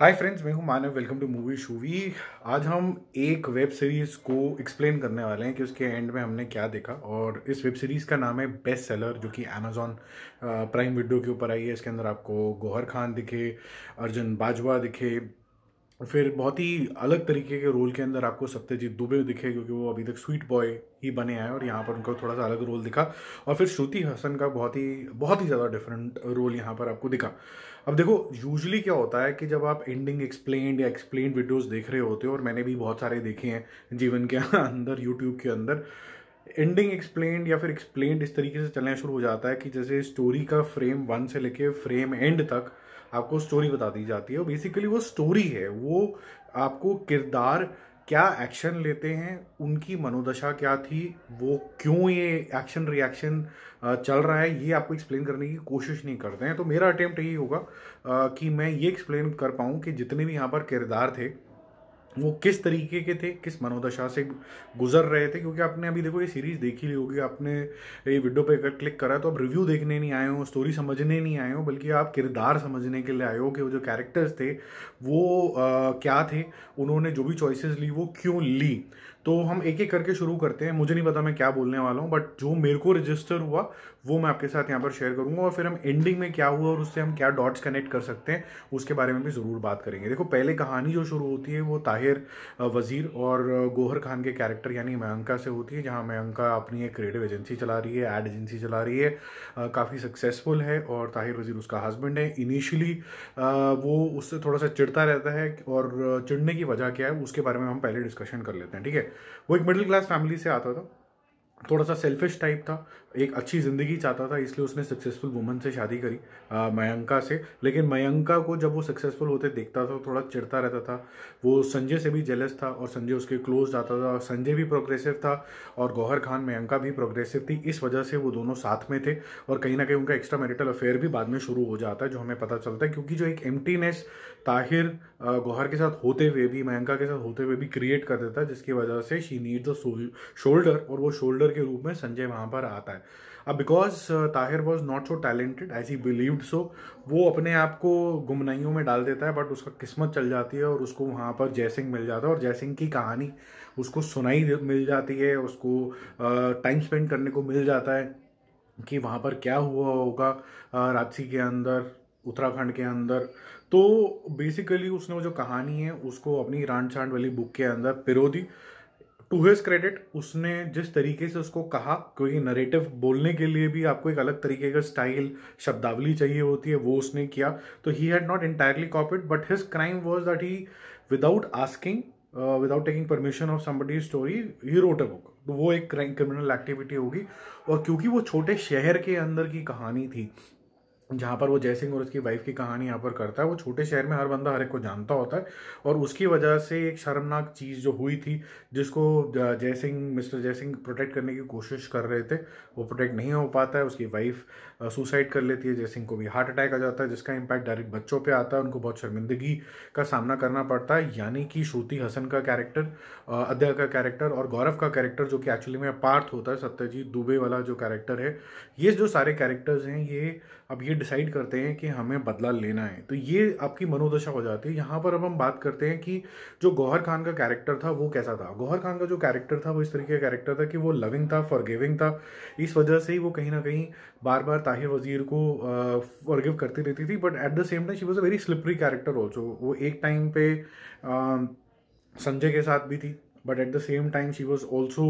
हाय friends मैं हूं Manav welcome to movie shoovy आज हम एक वेब सीरीज़ को एक्सप्लेन करने वाले हैं कि उसके एंड में हमने क्या देखा और इस वेब सीरीज़ का नाम है बेस्ट सेलर जो कि अमेजॉन प्राइम वीडियो के ऊपर आई है इसके अंदर आपको गोहर खान दिखे अर्जुन बाजवा दिखे फिर बहुत ही अलग तरीके के रोल के अंदर आपको सत्यजीत दुबे दिखे क्योंकि वो अभी तक स्वीट बॉय ही बने आए और यहाँ पर उनका थोड़ा सा अलग रोल दिखा और फिर श्रुति हसन का बहुत ही बहुत ही ज़्यादा डिफरेंट रोल यहाँ पर आपको दिखा अब देखो यूजली क्या होता है कि जब आप एंडिंग एक्सप्लेन या एक्सप्लेन वीडियोज़ देख रहे होते हो और मैंने भी बहुत सारे देखे हैं जीवन के अंदर यूट्यूब के अंदर एंडिंग एक्सप्लेन या फिर एक्सप्लेन इस तरीके से चलना शुरू हो जाता है कि जैसे स्टोरी का फ्रेम वन से लेके फ्रेम एंड तक आपको स्टोरी बता दी जाती है बेसिकली वो स्टोरी है वो आपको किरदार क्या एक्शन लेते हैं उनकी मनोदशा क्या थी वो क्यों ये एक्शन रिएक्शन चल रहा है ये आपको एक्सप्लेन करने की कोशिश नहीं करते हैं तो मेरा अटैम्प्ट यही होगा कि मैं ये एक्सप्लेन कर पाऊँ कि जितने भी यहाँ पर किरदार थे वो किस तरीके के थे किस मनोदशा से गुजर रहे थे क्योंकि आपने अभी देखो ये सीरीज देखी ली होगी आपने ये वीडियो पे अगर क्लिक करा तो आप रिव्यू देखने नहीं आए हो स्टोरी समझने नहीं आए हो बल्कि आप किरदार समझने के लिए आए हो कि वो जो कैरेक्टर्स थे वो आ, क्या थे उन्होंने जो भी चॉइसेस ली वो क्यों ली तो हम एक एक करके शुरू करते हैं मुझे नहीं पता मैं क्या बोलने वाला हूँ बट जो मेरे को रजिस्टर हुआ वो मैं आपके साथ यहाँ पर शेयर करूँगा और फिर हम एंडिंग में क्या हुआ और उससे हम क्या डॉट्स कनेक्ट कर सकते हैं उसके बारे में भी ज़रूर बात करेंगे देखो पहले कहानी जो शुरू होती है वो ताहिर वज़ीर और गोहर खान के कैरेक्टर यानी मयंका से होती है जहाँ मयंका अपनी एक क्रिएटिव एजेंसी चला रही है एड एजेंसी चला रही है काफ़ी सक्सेसफुल है और ताहिर वज़ीर उसका हस्बैंड है इनिशियली वो उससे थोड़ा सा चिड़ता रहता है और चिड़ने की वजह क्या है उसके बारे में हम पहले डिस्कशन कर लेते हैं ठीक है वो एक मिडिल क्लास फैमिली से आता था थोड़ा सा सेल्फिश टाइप था एक अच्छी ज़िंदगी चाहता था इसलिए उसने सक्सेसफुल वुमन से शादी करी मयंका से लेकिन मयंका को जब वो सक्सेसफुल होते देखता था थोड़ा चिड़ता रहता था वो संजय से भी जेलस था और संजय उसके क्लोज जाता था और संजय भी प्रोग्रेसिव था और गौहर खान मयंका भी प्रोग्रेसिव थी इस वजह से वो दोनों साथ में थे और कहीं ना कहीं उनका एक्स्ट्रा मैरिटल अफेयर भी बाद में शुरू हो जाता है जो हमें पता चलता है क्योंकि जो एक एम्प्टीनेस ताहिर गौहर के साथ होते हुए भी मयंका के साथ होते हुए भी क्रिएट कर देता है जिसकी वजह से शी नीड्स अ शोल्डर और वो शोल्डर जोकर के रूप में संजय वहाँ पर आता है अब because Tahir was not so talented as he believed so वो अपने आप को गुमनाइयों में डाल देता है बट उसका किस्मत चल जाती है और उसको वहाँ पर जयसिंह मिल जाता है और जयसिंह की कहानी उसको सुनाई मिल जाती है उसको टाइम uh, स्पेंड करने को मिल जाता है कि वहाँ पर क्या हुआ होगा uh, राजसी के अंदर उत्तराखंड के अंदर तो बेसिकली उसने वो जो कहानी है उसको अपनी रान छांड वाली बुक के अंदर पिरो दी टू हिज क्रेडिट उसने जिस तरीके से उसको कहा क्योंकि नरेटिव बोलने के लिए भी आपको एक अलग तरीके का स्टाइल शब्दावली चाहिए होती है वो उसने किया तो he had not entirely copied but his crime was that he without asking without taking permission of somebody story he wrote a book तो वो एक क्राइम क्रिमिनल एक्टिविटी होगी और क्योंकि वो छोटे शहर के अंदर की कहानी थी जहाँ पर वो जय सिंह और उसकी वाइफ की कहानी यहाँ पर करता है वो छोटे शहर में हर बंदा हर एक को जानता होता है और उसकी वजह से एक शर्मनाक चीज़ जो हुई थी जिसको जय सिंह मिस्टर जयसिंह प्रोटेक्ट करने की कोशिश कर रहे थे वो प्रोटेक्ट नहीं हो पाता है उसकी वाइफ सुसाइड कर लेती है जय सिंह को भी हार्ट अटैक आ जाता है जिसका इम्पैक्ट डायरेक्ट बच्चों पर आता है उनको बहुत शर्मिंदगी का सामना करना पड़ता है यानी कि श्रुति हसन का कैरेक्टर अध्या का कैरेक्टर और गौरव का कैरेक्टर जो कि एक्चुअली में पार्थ होता है सत्यजीत दुबे वाला जो कैरेक्टर है ये जो सारे कैरेक्टर्स हैं ये अब ये डिसाइड करते हैं कि हमें बदला लेना है तो ये आपकी मनोदशा हो जाती है यहाँ पर अब हम बात करते हैं कि जो गौहर खान का कैरेक्टर था वो कैसा था गौहर खान का जो कैरेक्टर था वो इस तरीके का कैरेक्टर था कि वो लविंग था फॉरगिविंग था इस वजह से ही वो कहीं ना कहीं बार बार ताहिर वजीर को फॉरगिव करती रहती थी but at the same time she was a very slippery character also वो एक टाइम पे संजय के साथ भी थी but at the same time she was also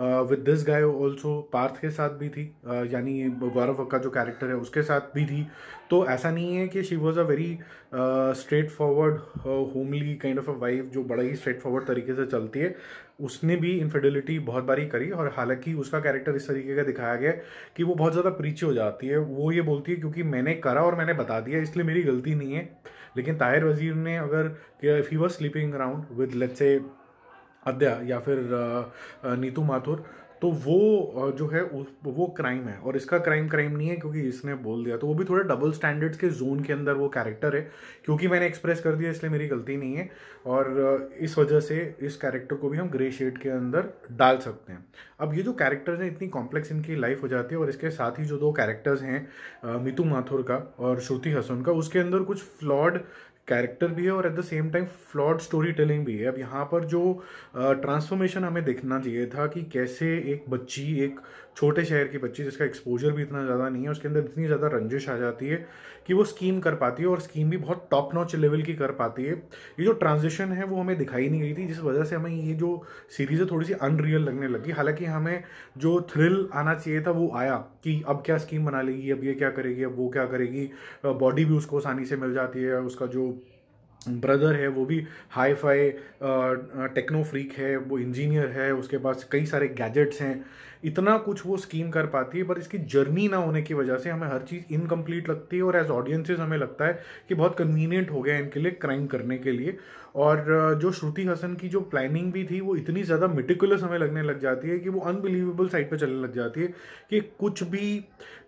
with this guy also Parth के साथ भी थी uh, यानी गौरव का जो कैरेक्टर है उसके साथ भी थी तो ऐसा नहीं है कि she was a very straightforward homely kind of a wife जो बड़ा ही स्ट्रेट फॉरवर्ड तरीके से चलती है उसने भी इनफिडिलिटी बहुत बारी करी और हालांकि उसका कैरेक्टर इस तरीके का दिखाया गया कि वो बहुत ज़्यादा प्रीची हो जाती है वो ये बोलती है क्योंकि मैंने करा और मैंने बता दिया इसलिए मेरी गलती नहीं है लेकिन ताहिर वजीर ने अगर if he was sleeping around with let's से अध्या या फिर नीतू माथुर तो वो जो है वो क्राइम है और इसका क्राइम क्राइम नहीं है क्योंकि इसने बोल दिया तो वो भी थोड़े डबल स्टैंडर्ड्स के जोन के अंदर वो कैरेक्टर है क्योंकि मैंने एक्सप्रेस कर दिया इसलिए मेरी गलती नहीं है और इस वजह से इस कैरेक्टर को भी हम ग्रे शेड के अंदर डाल सकते हैं अब ये जो कैरेक्टर्स हैं इतनी कॉम्प्लेक्स इनकी लाइफ हो जाती है और इसके साथ ही जो दो कैरेक्टर्स हैं मीतू माथुर का और श्रुति हसन का उसके अंदर कुछ फ्लॉड कैरेक्टर भी है और at the same time flawed storytelling भी है अब यहाँ पर जो ट्रांसफॉर्मेशन हमें देखना चाहिए था कि कैसे एक बच्ची एक छोटे शहर की बच्ची जिसका एक्सपोजर भी इतना ज़्यादा नहीं है उसके अंदर इतनी ज़्यादा रंजिश आ जाती है कि वो स्कीम कर पाती है और स्कीम भी बहुत टॉप नॉच लेवल की कर पाती है ये जो ट्रांजिशन है वो हमें दिखाई नहीं गई थी जिस वजह से हमें ये जो सीरीज़ है थोड़ी सी अनरियल लगने लगी हालांकि हमें जो थ्रिल आना चाहिए था वो आया कि अब क्या स्कीम बना लेगी अब ये क्या करेगी अब वो क्या करेगी बॉडी भी उसको आसानी से मिल जाती है उसका जो ब्रदर है वो भी हाई फाई टेक्नो फ्रीक है वो इंजीनियर है उसके पास कई सारे गैजेट्स हैं इतना कुछ वो स्कीम कर पाती है पर इसकी जर्नी ना होने की वजह से हमें हर चीज़ इनकम्प्लीट लगती है और एज ऑडियंसिस हमें लगता है कि बहुत कन्वीनियंट हो गया इनके लिए क्राइम करने के लिए और जो श्रुति हसन की जो प्लानिंग भी थी वो इतनी ज़्यादा मेटिकुलस हमें लगने लग जाती है कि वो अनबिलीवेबल साइड पर चलने लग जाती है कि कुछ भी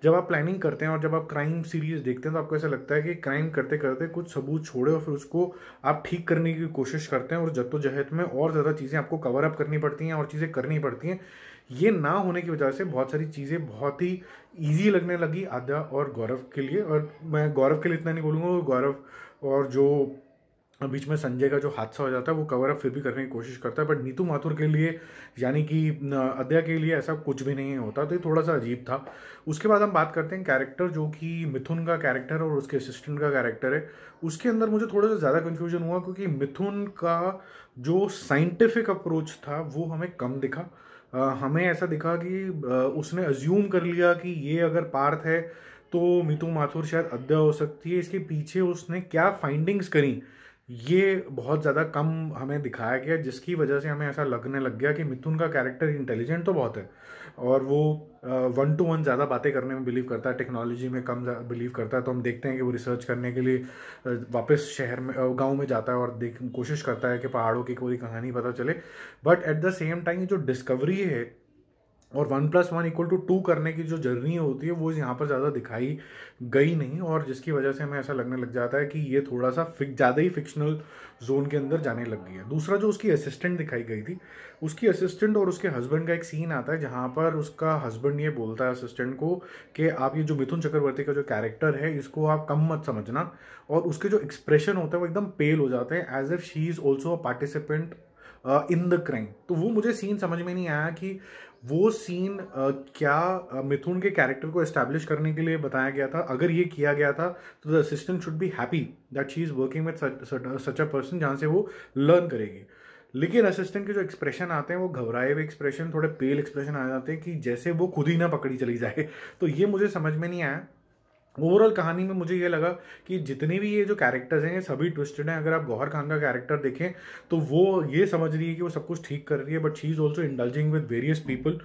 जब आप प्लानिंग करते हैं और जब आप क्राइम सीरीज़ देखते हैं तो आपको ऐसा लगता है कि क्राइम करते करते कुछ सबूत छोड़े और फिर उसको आप ठीक करने की कोशिश करते हैं और जद्दोजहद में और ज़्यादा चीज़ें आपको कवर अप करनी पड़ती हैं और चीज़ें करनी पड़ती हैं ये ना होने की वजह से बहुत सारी चीज़ें बहुत ही ईजी लगने लगी आद्या और गौरव के लिए और मैं गौरव के लिए इतना नहीं बोलूँगा गौरव और जो बीच में संजय का जो हादसा हो जाता है वो कवर अप फिर भी करने की कोशिश करता है बट नीतू माथुर के लिए यानी कि अद्या के लिए ऐसा कुछ भी नहीं होता तो ये थोड़ा सा अजीब था उसके बाद हम बात करते हैं कैरेक्टर जो कि मिथुन का कैरेक्टर और उसके असिस्टेंट का कैरेक्टर है उसके अंदर मुझे थोड़ा सा ज़्यादा कन्फ्यूजन हुआ क्योंकि मिथुन का जो साइंटिफिक अप्रोच था वो हमें कम दिखा हमें ऐसा दिखा कि उसने अज्यूम कर लिया कि ये अगर पार्थ है तो मिथु माथुर शायद अद्या हो सकती है इसके पीछे उसने क्या फाइंडिंग्स करी ये बहुत ज़्यादा कम हमें दिखाया गया जिसकी वजह से हमें ऐसा लगने लग गया कि मिथुन का कैरेक्टर इंटेलिजेंट तो बहुत है और वो वन टू वन ज़्यादा बातें करने में बिलीव करता है टेक्नोलॉजी में कम बिलीव करता है तो हम देखते हैं कि वो रिसर्च करने के लिए वापस शहर में गांव में जाता है और देख कोशिश करता है कि पहाड़ों की कोई कहानी पता चले but at the same time जो डिस्कवरी है और one plus one equal to two करने की जो जर्नी होती है वो यहाँ पर ज़्यादा दिखाई गई नहीं और जिसकी वजह से हमें ऐसा लगने लग जाता है कि ये थोड़ा सा फिक ज़्यादा ही फिक्शनल जोन के अंदर जाने लग गई है दूसरा जो उसकी असिस्टेंट दिखाई गई थी उसकी असिस्टेंट और उसके हस्बैंड का एक सीन आता है जहाँ पर उसका हस्बैंड ये बोलता है असिस्टेंट को कि आप ये जो मिथुन चक्रवर्ती का जो कैरेक्टर है इसको आप कम मत समझना और उसके जो एक्सप्रेशन होता है वो एकदम पेल हो जाते हैं as if she is also a participant in the crime तो वो मुझे सीन समझ में नहीं आया कि वो सीन क्या मिथुन के कैरेक्टर को इस्टेब्लिश करने के लिए बताया गया था अगर ये किया गया था तो the assistant should be happy that she is working with such a person जहाँ से वो लर्न करेगी लेकिन असिस्टेंट के जो एक्सप्रेशन आते हैं वो घबराए हुए एक्सप्रेशन थोड़े पेल एक्सप्रेशन आ जाते हैं कि जैसे वो खुद ही ना पकड़ी चली जाए तो ये मुझे समझ में नहीं आया ओवरऑल कहानी में मुझे ये लगा कि जितने भी ये जो कैरेक्टर्स हैं ये सभी ट्विस्टेड हैं अगर आप गौहर खान का कैरेक्टर देखें तो वो ये समझ रही है कि वो सब कुछ ठीक कर रही है but she is also indulging with various people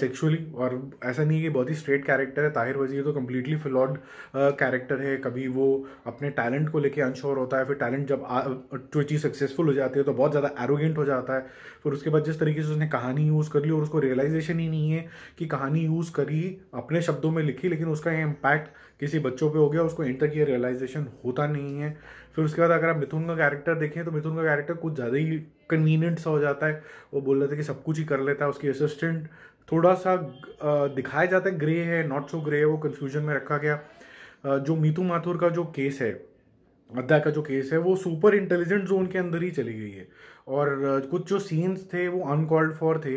sexually और ऐसा नहीं है कि बहुत ही स्ट्रेट कैरेक्टर है ताहिर वजीर तो कम्प्लीटली फ्लॉड कैरेक्टर है कभी वो अपने टैलेंट को लेकर अनश्योर होता है फिर टैलेंट जब ट्विची सक्सेसफुल हो जाती है तो बहुत ज़्यादा एरोगेंट हो जाता है फिर उसके बाद जिस तरीके से उसने कहानी यूज़ कर ली और उसको रियलाइजेशन ही नहीं है कि कहानी यूज़ करी अपने शब्दों में लिखी लेकिन उसका ये इम्पैक्ट किसी बच्चों पे हो गया उसको इंटर किया रियलाइजेशन होता नहीं है फिर उसके बाद अगर आप मिथुन का कैरेक्टर देखें तो मिथुन का कैरेक्टर कुछ ज़्यादा ही कन्वीनियंट सा हो जाता है वो बोल रहे थे कि सब कुछ ही कर लेता है उसकी असिस्टेंट थोड़ा सा दिखाया जाता है ग्रे है नॉट सो ग्रे है वो कन्फ्यूजन में रखा गया जो मीतू माथुर का जो केस है अद्दा का जो केस है वो सुपर इंटेलिजेंट जोन के अंदर ही चली गई है और कुछ जो सीन्स थे वो अनकॉल्ड फॉर थे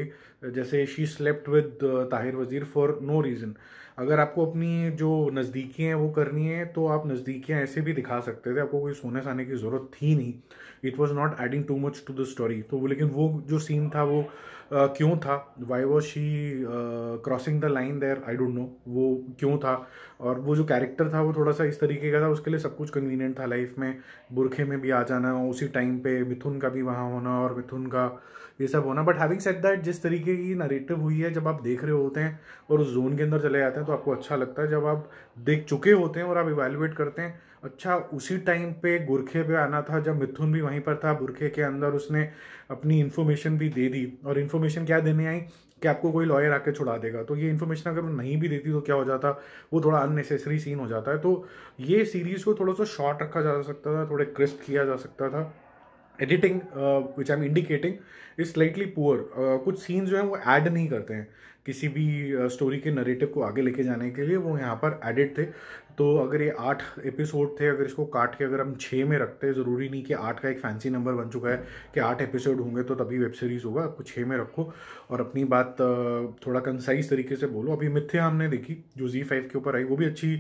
जैसे शी स्लेप्ट विद ताहिर वज़ीर फॉर नो रीज़न अगर आपको अपनी जो नज़दीकियाँ हैं वो करनी है तो आप नज़दीकियाँ ऐसे भी दिखा सकते थे आपको कोई सोने साने की ज़रूरत थी नहीं it was not adding too much to the story तो लेकिन वो जो सीन था वो uh, क्यों था why was she crossing the line there I don't know वो क्यों था और वो जो कैरेक्टर था वो थोड़ा सा इस तरीके का था उसके लिए सब कुछ कन्वीनियंट था लाइफ में बुरखे में भी आ जाना उसी टाइम पे मिथुन का भी वहाँ होना और मिथुन का ये सब होना बट हैविंग सेट दैट जिस तरीके की नरेटिव हुई है जब आप देख रहे होते हैं और उस जोन के अंदर चले जाते हैं तो आपको अच्छा लगता है जब आप देख चुके होते हैं और आप इवेलुएट करते हैं अच्छा उसी टाइम पे गुरखे पे आना था जब मिथुन भी वहीं पर था बुरखे के अंदर उसने अपनी इन्फॉर्मेशन भी दे दी और इन्फॉर्मेशन क्या देने आई कि आपको कोई लॉयर आके छुड़ा देगा तो ये इन्फॉर्मेशन अगर वो नहीं भी देती तो क्या हो जाता वो थोड़ा अननेसेसरी सीन हो जाता है तो ये सीरीज़ को थोड़ा सा शॉर्ट रखा जा सकता था थोड़े क्रिस्प किया जा सकता था editing which I am indicating is slightly poor कुछ सीन्स जो हैं वो ऐड नहीं करते हैं किसी भी स्टोरी के नरेटिव को आगे लेके जाने के लिए वो यहाँ पर एडिट थे तो अगर ये आठ एपिसोड थे अगर इसको काट के अगर हम छः में रखते हैं ज़रूरी नहीं कि आठ का एक फैंसी नंबर बन चुका है कि आठ एपिसोड होंगे तो तभी वेब सीरीज़ होगा आपको छः में रखो और अपनी बात थोड़ा कंसाइज तरीके से बोलो अभी मिथ्या हमने देखी जो जी फाइव के ऊपर आई वो भी अच्छी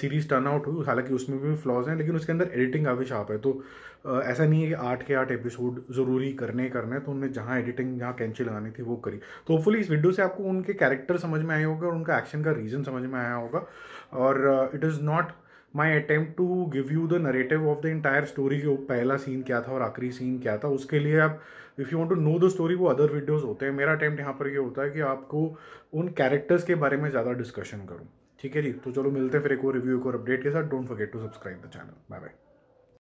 सीरीज़ टर्न आउट हुई हालांकि उसमें भी फ्लॉज हैं लेकिन उसके अंदर एडिटिंग आविशाप है तो ऐसा नहीं है कि आठ के आठ एपिसोड ज़रूरी करने करने तो उनमें जहाँ एडिटिंग जहाँ कैंची लगानी थी वो करी तो होपफुली इस वीडियो से आपको उन उनके कैरेक्टर समझ में आए होंगे और उनका एक्शन का रीज़न समझ में आया होगा और it is not my attempt to give you the narrative of the entire story कि पहला सीन क्या था और आखिरी सीन क्या था उसके लिए आप if you want to know the story वो अदर वीडियोज़ होते हैं मेरा अटैम्प्ट यहाँ पर ये होता है कि आपको उन कैरेक्टर्स के बारे में ज़्यादा डिस्कशन करूँ ठीक है जी तो चलो मिलते हैं फिर एक और रिव्यू एक और अपडेट के साथ don't forget to subscribe the channel bye bye